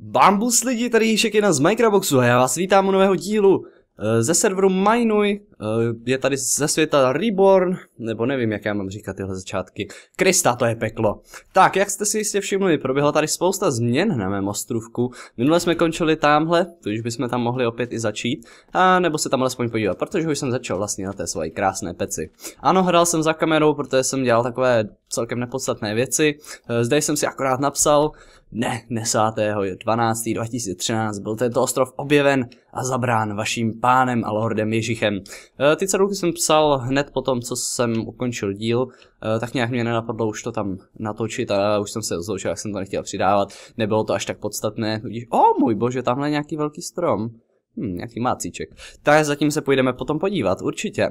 Bambus lidi, tady Jíšek jedna z Microboxu a já vás vítám u nového dílu eh, ze serveru Mainuj, eh, je tady ze světa Reborn, nebo nevím, jak já mám říkat tyhle začátky. Krista, to je peklo. Tak, jak jste si jistě všimli, proběhla tady spousta změn na mém ostrovku. Minule jsme končili tamhle, tudíž bychom tam mohli opět i začít, a nebo se tam alespoň podívat, protože už jsem začal vlastně na té své krásné peci. Ano, hrál jsem za kamerou, protože jsem dělal takové celkem nepodstatné věci. Eh, zde jsem si akorát napsal, Dne 2013 byl tento ostrov objeven a zabrán vaším pánem a lordem Ježichem. E, ty cedulky jsem psal hned po tom, co jsem ukončil díl, e, tak nějak mě nenapadlo už to tam natočit a už jsem se rozloučil, jak jsem to nechtěl přidávat. Nebylo to až tak podstatné, tudíž, o oh, můj bože, tamhle nějaký velký strom. Hm, nějaký mácíček. Tak zatím se půjdeme potom podívat, určitě.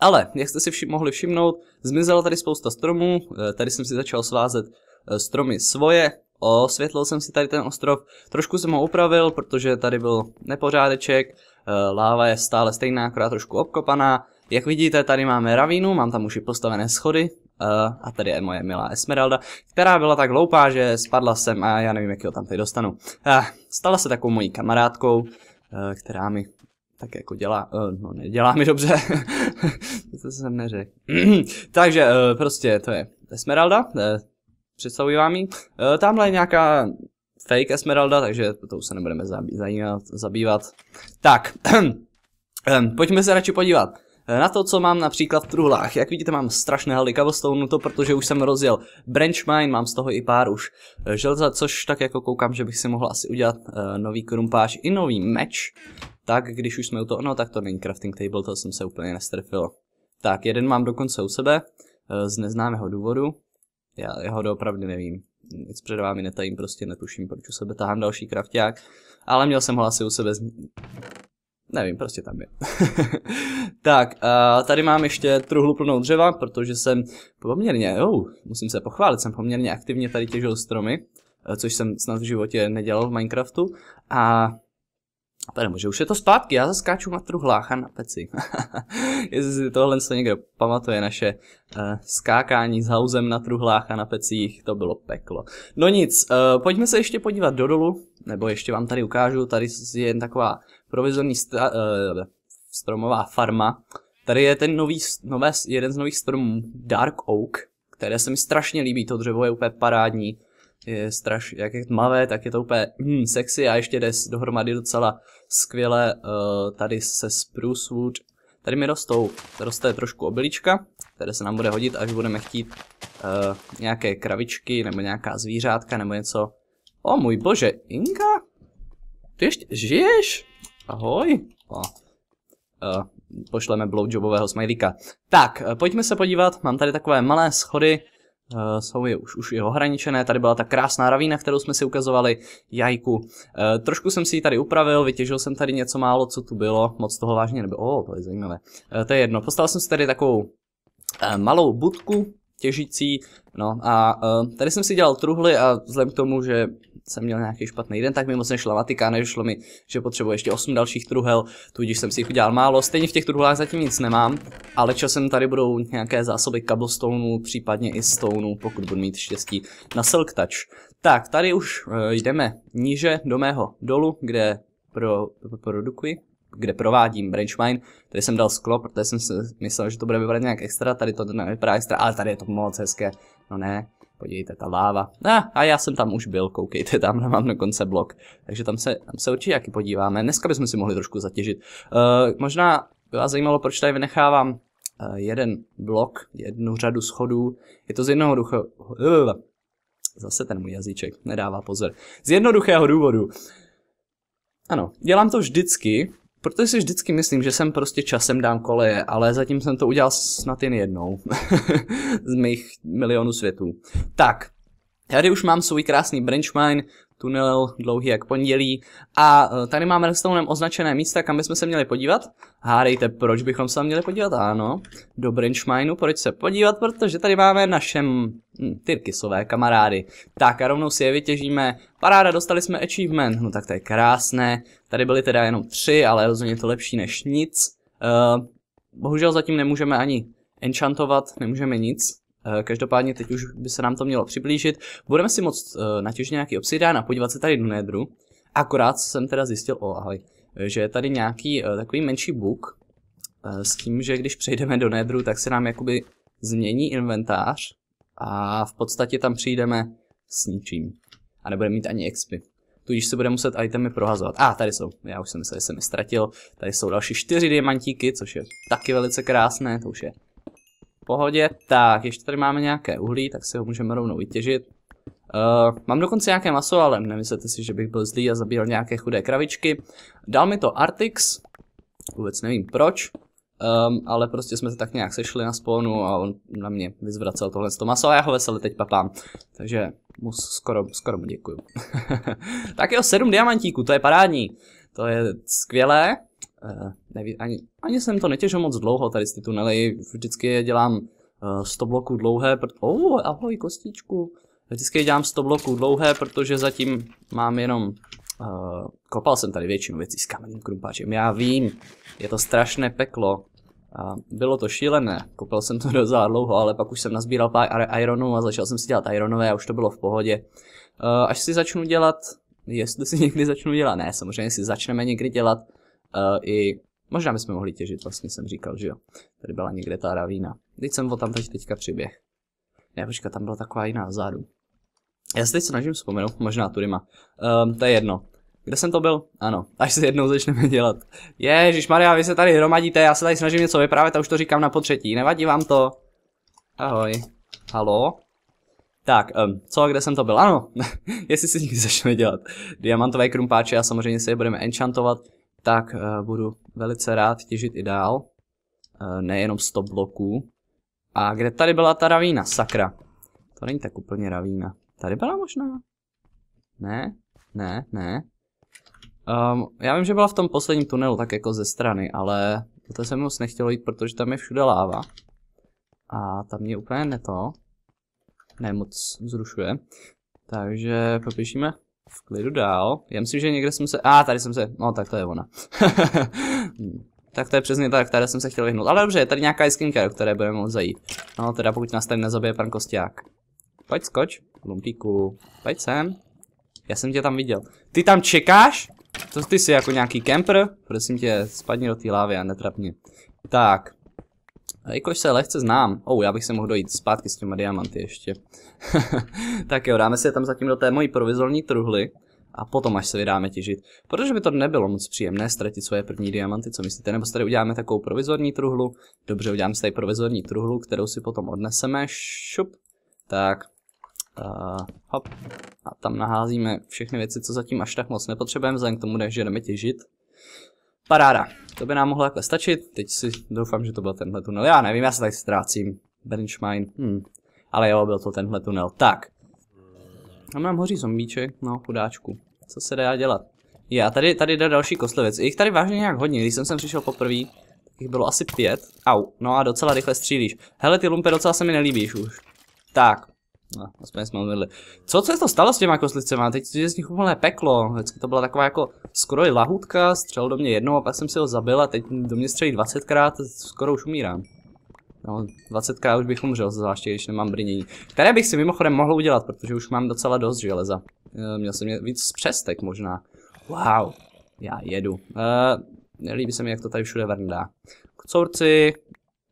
Ale, jak jste si vši mohli všimnout, zmizela tady spousta stromů, e, tady jsem si začal svázet stromy svoje, osvětlil jsem si tady ten ostrov, trošku jsem ho upravil, protože tady byl nepořádeček, eh, láva je stále stejná, akorát trošku obkopaná. Jak vidíte, tady máme ravínu, mám tam už i postavené schody, eh, a tady je moje milá Esmeralda, která byla tak hloupá, že spadla sem a já nevím, jak ho tam teď dostanu. Eh, stala se takovou mojí kamarádkou, která mi tak jako dělá, no nedělá mi dobře, to jsem neřekl. Takže prostě to je Esmeralda, Představuji vám ji. E, tamhle je nějaká fake Esmeralda, takže to se nebudeme zabývat. zabývat. Tak, ehm, pojďme se radši podívat eh, na to, co mám například v truhlách. Jak vidíte, mám strašné haly cobblestone, no to protože už jsem rozjel branch mine, mám z toho i pár už eh, železa, což tak jako koukám, že bych si mohl asi udělat uh, nový krumpáč i nový meč. Tak, když už jsme u toho, no tak to není crafting table, to jsem se úplně nestrefil. Tak, jeden mám dokonce u sebe, uh, z neznámého důvodu já, já ho doopravdy nevím. Nic před vámi netajím, prostě netuším, proč u sebe tahám další krafták. Ale měl jsem ho asi u sebe z... Nevím, prostě tam je. tak, a tady mám ještě truhlu plnou dřeva, protože jsem poměrně, jo, musím se pochválit, jsem poměrně aktivně tady těžil stromy, což jsem snad v životě nedělal v Minecraftu. A Pane bože, už je to zpátky, já zaskáču na truhlách a na peci. Jestli si tohle se někdo pamatuje, naše uh, skákání s hauzem na truhlách a na pecích, to bylo peklo. No nic, uh, pojďme se ještě podívat do dolu, nebo ještě vám tady ukážu, tady je jen taková provizorní uh, stromová farma. Tady je ten nový, nové, jeden z nových stromů, Dark Oak, které se mi strašně líbí, to dřevo je úplně parádní je straš, jak je tmavé, tak je to úplně mm, sexy a ještě jde dohromady docela skvěle uh, tady se spruce wood. Tady mi rostou, roste trošku obilička, které se nám bude hodit, až budeme chtít uh, nějaké kravičky nebo nějaká zvířátka nebo něco. O můj bože, Inka? Ty ještě žiješ? Ahoj. O. Uh, pošleme blowjobového smajlíka. Tak, pojďme se podívat, mám tady takové malé schody, Eh, jsou je už, už i ohraničené. Tady byla ta krásná ravína, kterou jsme si ukazovali, jajku. Eh, trošku jsem si ji tady upravil, vytěžil jsem tady něco málo, co tu bylo, moc toho vážně nebylo. O, oh, to je zajímavé. Eh, to je jedno. Postavil jsem si tady takovou malou budku, těžící. No a uh, tady jsem si dělal truhly a vzhledem k tomu, že jsem měl nějaký špatný den, tak mi moc nešla vatika, nešlo mi, že potřebuji ještě 8 dalších truhel, tudíž jsem si jich udělal málo. Stejně v těch truhlách zatím nic nemám, ale časem tady budou nějaké zásoby cobblestoneu, případně i stounu, pokud budu mít štěstí na silk touch. Tak, tady už uh, jdeme níže do mého dolu, kde pro, pro, produkuji kde provádím branchmine, Tady jsem dal sklo, protože jsem si myslel, že to bude vypadat nějak extra, tady to nevypadá extra, ale tady je to moc hezké. No ne, podívejte, ta láva. A, ah, a já jsem tam už byl, koukejte, tam mám dokonce blok. Takže tam se, tam se určitě jaký podíváme. Dneska bychom si mohli trošku zatěžit. Uh, možná by vás zajímalo, proč tady vynechávám uh, jeden blok, jednu řadu schodů. Je to z jednoho ducha... Uh, zase ten můj jazyček nedává pozor. Z jednoduchého důvodu. Ano, dělám to vždycky, Protože si vždycky myslím, že jsem prostě časem dám koleje, ale zatím jsem to udělal snad jen jednou. Z mých milionů světů. Tak, Tady už mám svůj krásný branch mine, tunel dlouhý jak pondělí. A e, tady máme redstone označené místa, kam bychom se měli podívat. Hádejte, proč bychom se tam měli podívat? Ano, do Brinchminu, proč se podívat? Protože tady máme našem hm, Tyrkisové kamarády. Tak a rovnou si je vytěžíme. Paráda, dostali jsme achievement, no tak to je krásné. Tady byly teda jenom tři, ale rozhodně to lepší než nic. Uh, bohužel zatím nemůžeme ani enchantovat, nemůžeme nic. Eh, každopádně teď už by se nám to mělo přiblížit. Budeme si moc eh, natěžit nějaký obsidian a podívat se tady do nedru. Akorát jsem teda zjistil, o ahoj, že je tady nějaký eh, takový menší bug s tím, že když přejdeme do nedru, tak se nám jakoby změní inventář a v podstatě tam přijdeme s ničím. A nebudeme mít ani expy. Tudíž se bude muset itemy prohazovat. A ah, tady jsou, já už jsem myslel, že jsem je ztratil. Tady jsou další čtyři diamantíky, což je taky velice krásné, to už je pohodě. Tak, ještě tady máme nějaké uhlí, tak si ho můžeme rovnou vytěžit. Uh, mám dokonce nějaké maso, ale nemyslete si, že bych byl zlý a zabíjel nějaké chudé kravičky. Dal mi to Artix, vůbec nevím proč, um, ale prostě jsme se tak nějak sešli na spawnu a on na mě vyzvracel tohle toho maso a já ho veselý teď papám. Takže mu skoro, skoro mu děkuju. tak jo, sedm diamantíků, to je parádní. To je skvělé. Uh, eh, neví, ani, ani jsem to netěžil moc dlouho tady ty tunely, vždycky je dělám uh, eh, 100 bloků dlouhé, proto... oh, ahoj kostičku, vždycky je dělám 100 bloků dlouhé, protože zatím mám jenom, uh, kopal jsem tady většinu věcí s kamenným krumpáčem, já vím, je to strašné peklo, uh, bylo to šílené, kopal jsem to docela dlouho, ale pak už jsem nazbíral pár ironů a začal jsem si dělat ironové a už to bylo v pohodě. Uh, až si začnu dělat jestli si někdy začnu dělat, ne, samozřejmě si začneme někdy dělat uh, i, možná bychom mohli těžit, vlastně jsem říkal, že jo, tady byla někde ta ravína. Teď jsem o tam teď teďka přiběh. Ne, počka, tam byla taková jiná vzadu. Já se teď snažím vzpomenout, možná má. Um, to je jedno. Kde jsem to byl? Ano, až se jednou začneme dělat. Ježíš Maria, vy se tady hromadíte, já se tady snažím něco vyprávět a už to říkám na potřetí. Nevadí vám to? Ahoj. Halo? Tak, um, co, kde jsem to byl? Ano, jestli si někdy začneme dělat diamantové krumpáče a samozřejmě si je budeme enchantovat, tak uh, budu velice rád těžit i dál. Uh, nejenom 100 bloků. A kde tady byla ta ravína? Sakra. To není tak úplně ravína. Tady byla možná? Ne, ne, ne. Um, já vím, že byla v tom posledním tunelu, tak jako ze strany, ale to se mi moc nechtělo jít, protože tam je všude láva. A tam je úplně neto nemoc zrušuje. Takže popíšíme v klidu dál. Já myslím, že někde jsem se... A, ah, tady jsem se... No, tak to je ona. Hmm. tak to je přesně tak, které jsem se chtěl vyhnout. Ale dobře, je tady nějaká skinka, do které budeme moct zajít. No, teda pokud nás tady nezabije pan Kostiák. Pojď skoč, lumpíku. Pojď sem. Já jsem tě tam viděl. Ty tam čekáš? To ty jsi jako nějaký kemper? Prosím tě, spadni do té lávy a netrapně. Tak, Jakož se lehce znám, oh, já bych se mohl dojít zpátky s těma diamanty ještě. tak jo, dáme si je tam zatím do té mojí provizorní truhly a potom až se vydáme těžit. Protože by to nebylo moc příjemné ztratit svoje první diamanty, co myslíte? Nebo si tady uděláme takovou provizorní truhlu. Dobře, uděláme si tady provizorní truhlu, kterou si potom odneseme. Šup. Tak. Uh, hop. A tam naházíme všechny věci, co zatím až tak moc nepotřebujeme, vzhledem k tomu, že jdeme těžit. Paráda. To by nám mohlo takhle stačit. Teď si doufám, že to byl tenhle tunel. Já nevím, já se tady ztrácím. Benchmine. Hmm. Ale jo, byl to tenhle tunel. Tak. Tam nám hoří zombíček. No, chudáčku. Co se dá dělat? Já tady, tady jde další kostlivec. Jich tady vážně nějak hodně. Když jsem sem přišel poprvé, jich bylo asi pět. Au. No a docela rychle střílíš. Hele, ty lumpy docela se mi nelíbíš už. Tak. No, aspoň jsme umřeli. Co, co se to stalo s těma koslicema? Teď je z nich úplné peklo. Vždycky to byla taková jako skoro i lahutka, střel do mě jednou a pak jsem si ho zabil a teď do mě střelí 20krát, skoro už umírám. No, 20krát už bych umřel, zvláště když nemám brnění. Které bych si mimochodem mohl udělat, protože už mám docela dost železa. Eh, měl jsem víc přestek možná. Wow, já jedu. Uh, nelíbí se mi, jak to tady všude vrndá. Kocourci,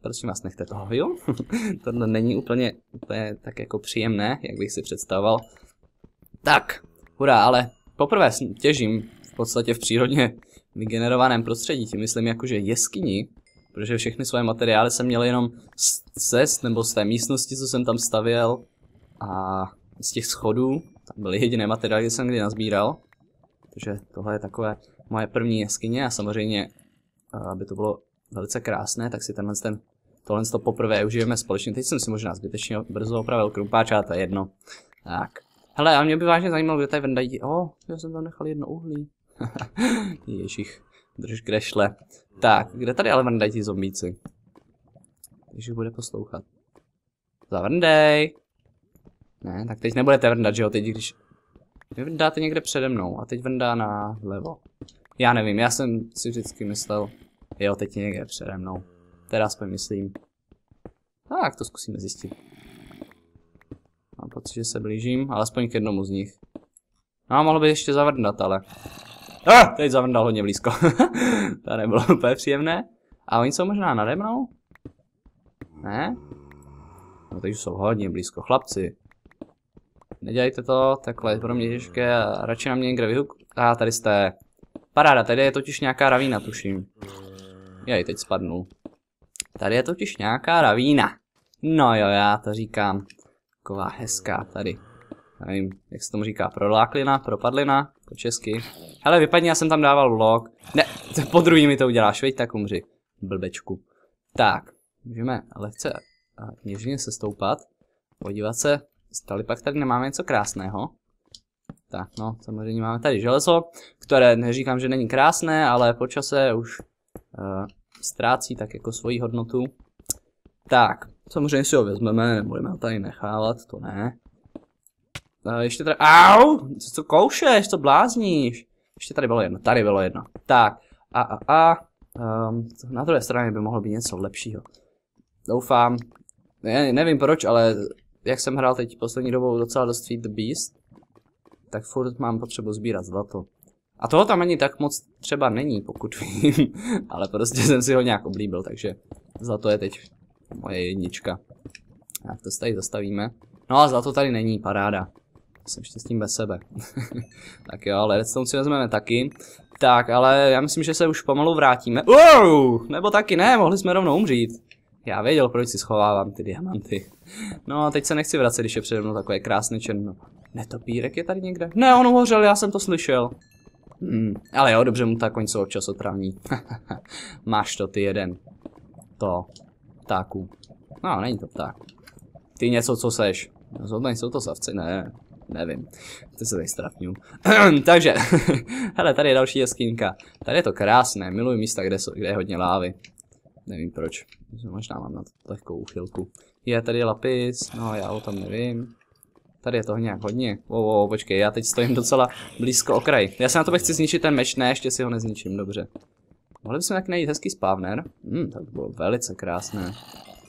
Prosím vás, nechte toho, jo? to není úplně, úplně tak jako příjemné, jak bych si představoval. Tak, hurá, ale poprvé těžím v podstatě v přírodně vygenerovaném prostředí, tím myslím jakože jeskyni, protože všechny svoje materiály jsem měl jenom z cest nebo z té místnosti, co jsem tam stavěl a z těch schodů, tam byly jediné materiály, jsem kdy nazbíral, takže tohle je takové moje první jeskyně a samozřejmě, eh, aby to bylo velice krásné, tak si tenhle ten tohle to poprvé užijeme společně. Teď jsem si možná zbytečně brzo opravil a to je jedno. Tak. Hele, a mě by vážně zajímalo, kde tady je vendají. O, oh, já jsem tam nechal jedno uhlí. Ježich, drž krešle. Tak, kde tady ale vendají ti zombíci? Když bude poslouchat. Zavrndej! Ne, tak teď nebudete vrndat, že jo, teď když... Vrndáte někde přede mnou a teď vrndá na levo. Já nevím, já jsem si vždycky myslel, jo, teď někde přede mnou. Teda aspoň myslím. Tak, to zkusíme zjistit. Mám pocit, že se blížím, alespoň k jednomu z nich. No a mohlo by ještě zavrndat, ale... Ah, teď zavrndal hodně blízko. to nebylo úplně příjemné. A oni jsou možná nade mnou? Ne? No teď jsou hodně blízko, chlapci. Nedělejte to, takhle je pro mě těžké a radši na mě někde vyhuk... A ah, tady jste. Paráda, tady je totiž nějaká ravína, tuším. ji teď spadnu. Tady je totiž nějaká ravína. No jo, já to říkám. Taková hezká tady. Já nevím, jak se tomu říká, proláklina, propadlina, po česky. Hele, vypadně, já jsem tam dával vlog. Ne, po druhý mi to uděláš, veď tak umři, blbečku. Tak, můžeme lehce a něžně se stoupat. Podívat se, stali pak tady nemáme něco krásného. Tak, no, samozřejmě máme tady železo, které neříkám, že není krásné, ale počase už uh, ztrácí tak jako svoji hodnotu. Tak, samozřejmě si ho vezmeme, nebudeme ho tady nechávat, to ne. A ještě tady, au, co co koušeš, co blázníš? Ještě tady bylo jedno, tady bylo jedno. Tak, a a a, um, na druhé straně by mohlo být něco lepšího. Doufám, ne, nevím proč, ale jak jsem hrál teď poslední dobou docela dost Feed the Beast, tak furt mám potřebu sbírat zlato. A toho tam ani tak moc třeba není, pokud vím, ale prostě jsem si ho nějak oblíbil, takže za to je teď moje jednička. Tak to se tady zastavíme. No a za to tady není, paráda. Jsem s tím bez sebe. tak jo, ale redstone si vezmeme taky. Tak, ale já myslím, že se už pomalu vrátíme. Uou! Nebo taky ne, mohli jsme rovnou umřít. Já věděl, proč si schovávám ty diamanty. No a teď se nechci vracet, když je přede mnou takové krásné černo. Netopírek je tady někde? Ne, on uhořel, já jsem to slyšel. Mm, ale jo, dobře mu ta koňce občas otravní. Máš to, ty jeden. To. Ptáku. No, není to pták. Ty něco, co seš. Zhodně no, jsou to savci, ne. Nevím, ty se tady strapňu. Takže, hele, tady je další jeskýnka. Tady je to krásné, miluji místa, kde, jsou, kde je hodně lávy. Nevím proč, možná mám na to lehkou uchylku. Je tady lapis, no já o tom nevím. Tady je toho nějak hodně. Wow, wow, počkej, já teď stojím docela blízko okraj. Já se na to chci zničit ten meč, ne, ještě si ho nezničím, dobře. Mohli bychom tak najít hezký spawner. Hmm, tak by bylo velice krásné.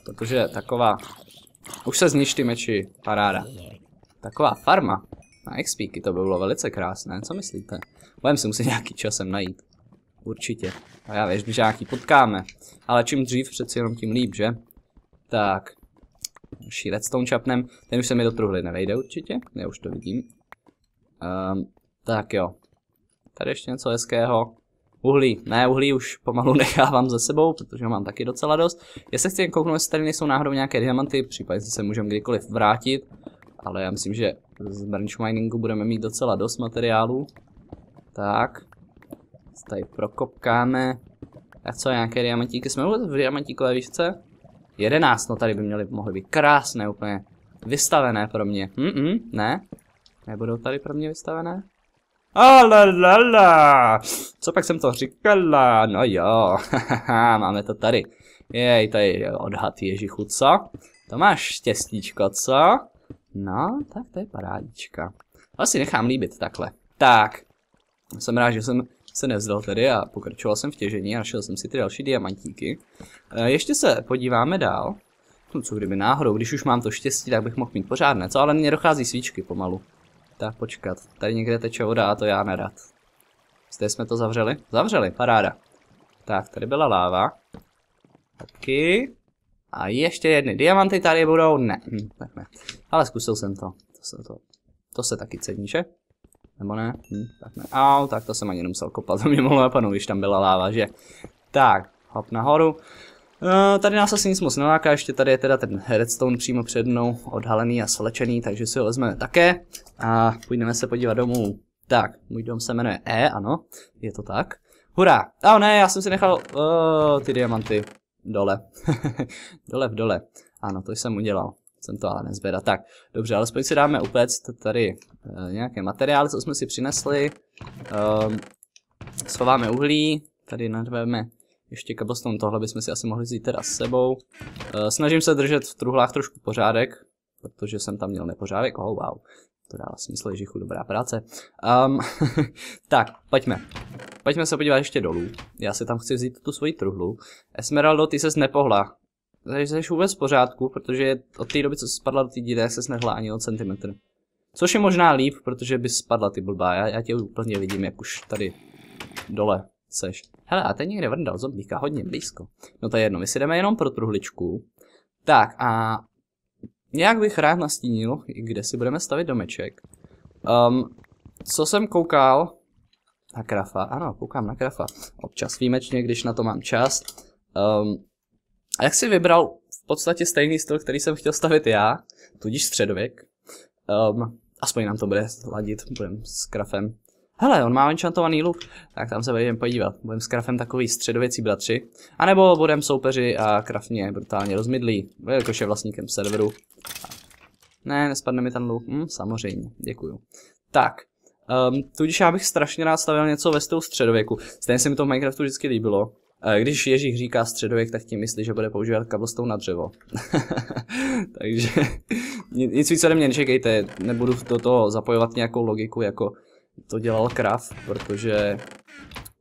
Protože taková... Už se zničí ty meči, paráda. Taková farma. Na XPky to by bylo velice krásné, co myslíte? Budeme si muset nějaký časem najít. Určitě. A já věřím, že nějaký potkáme. Ale čím dřív přeci jenom tím líp, že? Tak, další redstone čapnem. Ten už se mi do truhly nevejde určitě, já už to vidím. Um, tak jo. Tady ještě něco hezkého. Uhlí. Ne, uhlí už pomalu nechávám za sebou, protože mám taky docela dost. se chci jen kouknout, jestli tady nejsou náhodou nějaké diamanty, případně se můžeme kdykoliv vrátit. Ale já myslím, že z branch miningu budeme mít docela dost materiálů. Tak. Tady prokopkáme. A co, nějaké diamantíky jsme vůbec v diamantíkové výšce? 11, no tady by měly, mohly být krásné úplně. Vystavené pro mě. Mm -mm, ne? Nebudou tady pro mě vystavené? Alalala, co pak jsem to říkala, no jo, máme to tady. Jej, tady je odhad Ježichu, co? To máš štěstíčko, co? No, tak to je parádička. To asi nechám líbit takhle. Tak, jsem rád, že jsem se nevzdal tedy a pokračoval jsem v těžení a našel jsem si ty další diamantíky. E, ještě se podíváme dál. No co kdyby náhodou, když už mám to štěstí, tak bych mohl mít pořádné, co? Ale mě dochází svíčky pomalu. Tak počkat, tady někde teče voda a to já nerad. Zde jsme to zavřeli? Zavřeli, paráda. Tak, tady byla láva. Taky. A ještě jedny diamanty tady budou? Ne, hm, ne. Ale zkusil jsem to. To se, to, to se taky cení, že? Nebo ne? Hm, tak ne. Au, tak to jsem ani nemusel kopat, to mě mohlo napadnout, když tam byla láva, že? Tak, hop nahoru. E, tady nás asi nic moc neláká, ještě tady je teda ten redstone přímo před mnou, odhalený a slečený, takže si ho vezmeme také. A půjdeme se podívat domů. Tak, můj dom se jmenuje E, ano, je to tak. Hurá! A oh, ne, já jsem si nechal oh, ty diamanty dole. dole v dole. Ano, to jsem udělal jsem to ale nezbeda. Tak, dobře, alespoň si dáme upéct tady eh, nějaké materiály, co jsme si přinesli. Ehm, schováme uhlí, tady nadveme ještě cobblestone, tohle bychom si asi mohli vzít teda s sebou. Eh, snažím se držet v truhlách trošku pořádek, protože jsem tam měl nepořádek, oh wow. To dává smysl, Ježichu, dobrá práce. Um, tak, pojďme. Pojďme se podívat ještě dolů. Já si tam chci vzít tu svoji truhlu. Esmeraldo, ty ses nepohla že jsi vůbec v pořádku, protože od té doby, co jsi spadla do té díry, se snehla ani o centimetr. Což je možná líp, protože by spadla ty blbá, já, já tě úplně vidím, jak už tady dole seš. Hele, a ten někde vrndal zombíka hodně blízko. No to je jedno, my si jdeme jenom pro truhličku. Tak a nějak bych rád nastínil, kde si budeme stavit domeček. Um, co jsem koukal na krafa, ano, koukám na krafa, občas výjimečně, když na to mám čas. Um, a jak si vybral v podstatě stejný styl, který jsem chtěl stavit já, tudíž středověk, um, aspoň nám to bude ladit, budem s krafem. Hele, on má enchantovaný luk, tak tam se budeme podívat. Budem s krafem takový středověcí bratři, A nebo budem soupeři a kraf mě brutálně rozmydlí, jakož je vlastníkem serveru. Ne, nespadne mi ten luk, hm, samozřejmě, děkuju. Tak, um, tudíž já bych strašně rád stavil něco ve stylu středověku. Stejně se mi to v Minecraftu vždycky líbilo. Když Ježíš říká středověk, tak tím myslí, že bude používat kablstou na dřevo. Takže nic víc ode mě nečekejte, nebudu do toho zapojovat nějakou logiku, jako to dělal Krav, protože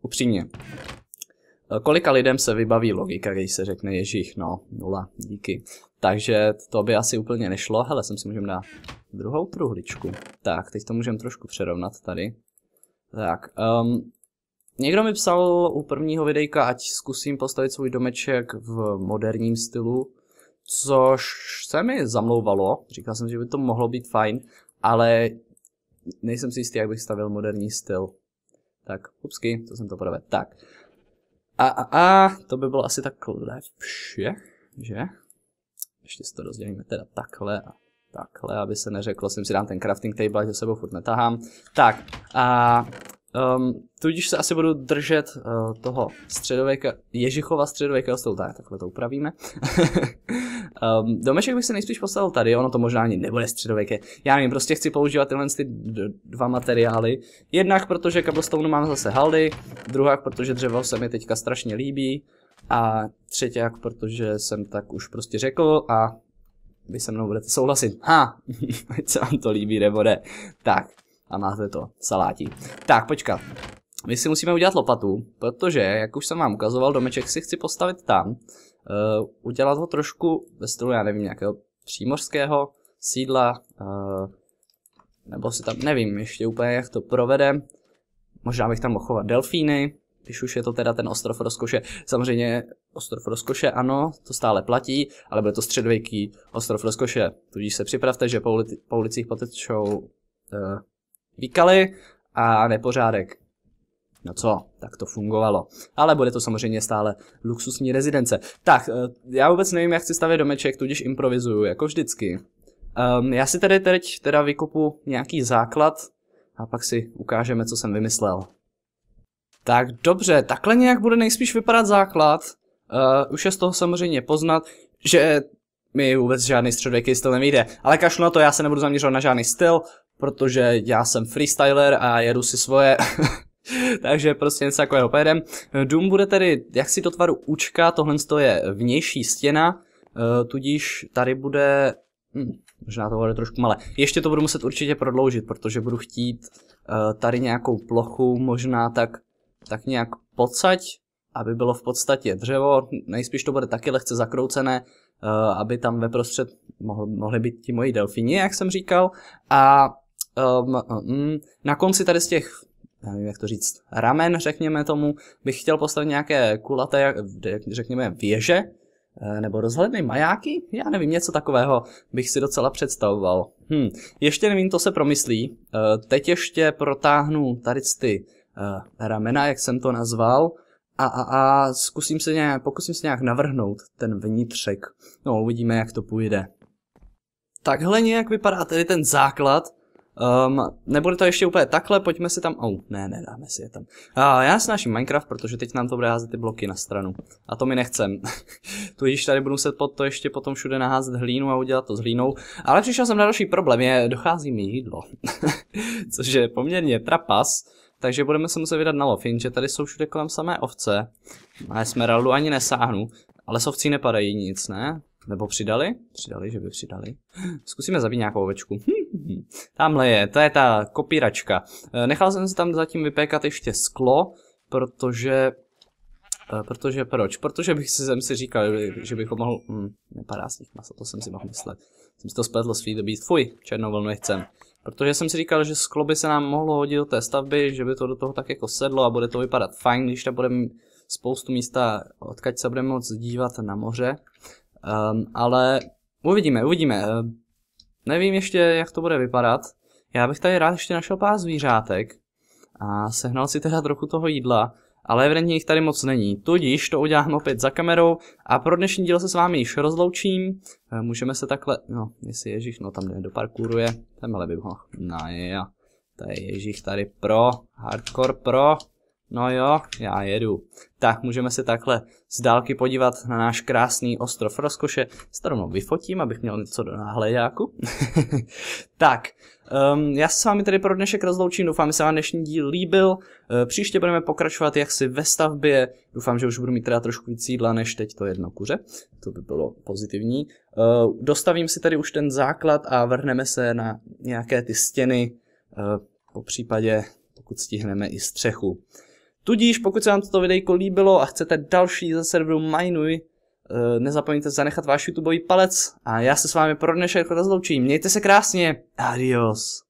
upřímně. Kolika lidem se vybaví logika, když se řekne Ježíš? No, nula, díky. Takže to by asi úplně nešlo. Hele, sem si můžeme dát druhou truhličku. Tak, teď to můžeme trošku přerovnat tady. Tak, um, Někdo mi psal u prvního videjka, ať zkusím postavit svůj domeček v moderním stylu, což se mi zamlouvalo. Říkal jsem, že by to mohlo být fajn, ale nejsem si jistý, jak bych stavil moderní styl. Tak, upsky, to jsem to prvé. Tak. A, a, a, to by bylo asi takhle vše, že? Ještě si to rozdělíme teda takhle a takhle, aby se neřeklo, jsem si dám ten crafting table, že sebou furt netahám. Tak, a Um, tudíž se asi budu držet uh, toho středověka, Ježichova středověkého stylu, tak takhle to upravíme. um, domeček bych se nejspíš postavil tady, ono to možná ani nebude středověké. Já nevím, prostě chci používat tyhle ty dva materiály. Jednak protože kablstone mám zase haly, druhá protože dřevo se mi teďka strašně líbí a třetí jak protože jsem tak už prostě řekl a vy se mnou budete souhlasit. Ha, ať se vám to líbí nebo ne. Tak, a máte to, saláti. Tak, počkat. My si musíme udělat lopatu, protože, jak už jsem vám ukazoval, domeček si chci postavit tam. Uh, udělat ho trošku ve stylu, já nevím, nějakého přímořského sídla, uh, nebo si tam, nevím ještě úplně, jak to provedem. Možná bych tam mohl chovat delfíny, když už je to teda ten ostrov rozkoše. Samozřejmě ostrov rozkoše, ano, to stále platí, ale bude to středověký ostrov rozkoše. Tudíž se připravte, že po, ulici, po ulicích potečou uh, vykali a nepořádek. No co, tak to fungovalo. Ale bude to samozřejmě stále luxusní rezidence. Tak, eh, já vůbec nevím, jak chci stavět domeček, tudíž improvizuju, jako vždycky. Um, já si tady teď teda vykopu nějaký základ a pak si ukážeme, co jsem vymyslel. Tak dobře, takhle nějak bude nejspíš vypadat základ. Uh, už je z toho samozřejmě poznat, že mi vůbec žádný středověký styl nevíde. Ale kašlu na to, já se nebudu zaměřovat na žádný styl, protože já jsem freestyler a jedu si svoje, takže prostě něco takového pojedem. Dům bude tedy jaksi do tvaru účka, tohle je vnější stěna, eh, tudíž tady bude, hm, možná to bude trošku malé, ještě to budu muset určitě prodloužit, protože budu chtít eh, tady nějakou plochu, možná tak, tak nějak pocať, aby bylo v podstatě dřevo, nejspíš to bude taky lehce zakroucené, eh, aby tam ve prostřed mohli, být ti moji delfíni, jak jsem říkal, a um, um, na konci tady z těch já nevím, jak to říct, ramen, řekněme tomu, bych chtěl postavit nějaké kulaté, řekněme, věže, eh, nebo rozhledny majáky? Já nevím, něco takového bych si docela představoval. Hm, ještě nevím, to se promyslí. Eh, teď ještě protáhnu tady ty eh, ramena, jak jsem to nazval, a, a, a zkusím se nějak, pokusím se nějak navrhnout ten vnitřek. No, uvidíme, jak to půjde. Takhle nějak vypadá tedy ten základ Um, nebude to ještě úplně takhle, pojďme si tam... Oh, ne, ne, dáme si je tam. A já snáším Minecraft, protože teď nám to bude házet ty bloky na stranu. A to mi nechcem. Tudíž tady budu se pod to ještě potom všude naházet hlínu a udělat to s hlínou. Ale přišel jsem na další problém, je dochází mi jídlo. Což je poměrně trapas. Takže budeme se muset vydat na lov, jenže tady jsou všude kolem samé ovce. Na smeraldu ani nesáhnu. Ale s nepadají nic, ne? Nebo přidali? Přidali, že by přidali. Zkusíme zabít nějakou ovečku. Hm. Hm. Tamhle je, to je ta kopíračka. Eh, nechal jsem si tam zatím vypékat ještě sklo, protože eh, Protože proč? Protože bych si jsem si říkal, že bych ho mohl... Hm, nepadá z nich masa, to jsem si mohl myslet. Jsem si to spletl svý dobít. Fuj, černou vlnu nechcem. Protože jsem si říkal, že sklo by se nám mohlo hodit do té stavby, že by to do toho tak jako sedlo a bude to vypadat fajn, když tam budeme spoustu místa, odkaď se budeme moc dívat na moře. Um, ale uvidíme, uvidíme. Ehm, Nevím ještě, jak to bude vypadat. Já bych tady rád ještě našel pár zvířátek a sehnal si teda trochu toho jídla, ale evidentně jich tady moc není. Tudíž to udělám opět za kamerou a pro dnešní díl se s vámi již rozloučím. Eh, můžeme se takhle, no, jestli Ježíš, no tam jde do parkouru je, Tamhle by ho, no je, to je Ježíš tady pro, hardcore pro. No jo, já jedu. Tak, můžeme se takhle z dálky podívat na náš krásný ostrov rozkoše. Se to rovnou vyfotím, abych měl něco do náhledáku. tak, um, já se s vámi tady pro dnešek rozloučím, doufám, že se vám dnešní díl líbil. Uh, příště budeme pokračovat jaksi ve stavbě. Doufám, že už budu mít teda trošku víc jídla než teď to jedno kuře. To by bylo pozitivní. Uh, dostavím si tady už ten základ a vrhneme se na nějaké ty stěny, uh, eh, po případě pokud stihneme i střechu. Tudíž pokud se vám toto videjko líbilo a chcete další ze serveru Minuj, eh, nezapomeňte zanechat váš YouTubeový palec a já se s vámi pro dnešek rozloučím. Mějte se krásně. Adios.